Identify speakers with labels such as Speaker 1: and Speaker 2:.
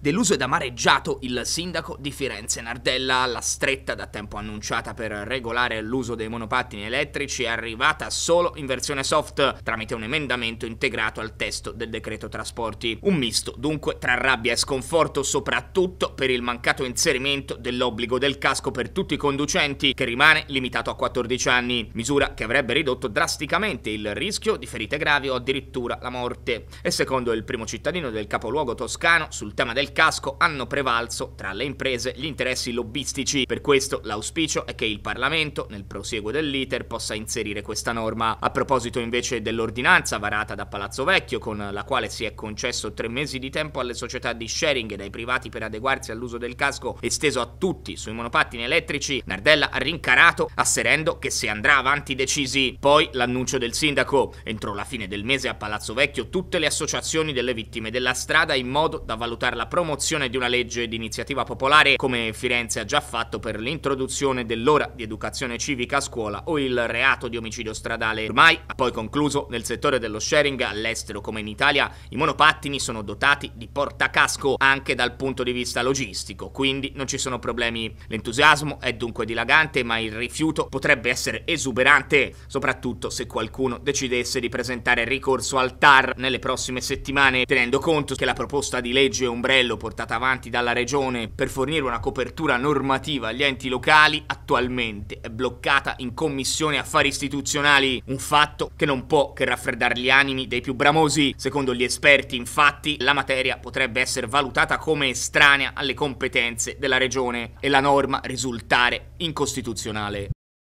Speaker 1: deluso ed amareggiato il sindaco di Firenze Nardella, la stretta da tempo annunciata per regolare l'uso dei monopattini elettrici è arrivata solo in versione soft tramite un emendamento integrato al testo del decreto trasporti. Un misto dunque tra rabbia e sconforto soprattutto per il mancato inserimento dell'obbligo del casco per tutti i conducenti che rimane limitato a 14 anni, misura che avrebbe ridotto drasticamente il rischio di ferite gravi o addirittura la morte. E secondo il primo cittadino del capoluogo toscano sul tema del del casco hanno prevalso tra le imprese gli interessi lobbistici. Per questo l'auspicio è che il Parlamento, nel prosieguo dell'iter, possa inserire questa norma. A proposito invece dell'ordinanza varata da Palazzo Vecchio, con la quale si è concesso tre mesi di tempo alle società di sharing e ai privati per adeguarsi all'uso del casco esteso a tutti sui monopattini elettrici, Nardella ha rincarato asserendo che si andrà avanti decisi. Poi l'annuncio del sindaco, entro la fine del mese a Palazzo Vecchio tutte le associazioni delle vittime della strada in modo da valutare la promozione di una legge di iniziativa popolare come Firenze ha già fatto per l'introduzione dell'ora di educazione civica a scuola o il reato di omicidio stradale. Ormai ha poi concluso nel settore dello sharing all'estero come in Italia i monopattini sono dotati di portacasco anche dal punto di vista logistico, quindi non ci sono problemi. L'entusiasmo è dunque dilagante ma il rifiuto potrebbe essere esuberante, soprattutto se qualcuno decidesse di presentare ricorso al TAR nelle prossime settimane, tenendo conto che la proposta di legge ombrella appello portato avanti dalla Regione per fornire una copertura normativa agli enti locali attualmente è bloccata in Commissione Affari Istituzionali, un fatto che non può che raffreddare gli animi dei più bramosi. Secondo gli esperti, infatti, la materia potrebbe essere valutata come estranea alle competenze della Regione e la norma risultare incostituzionale.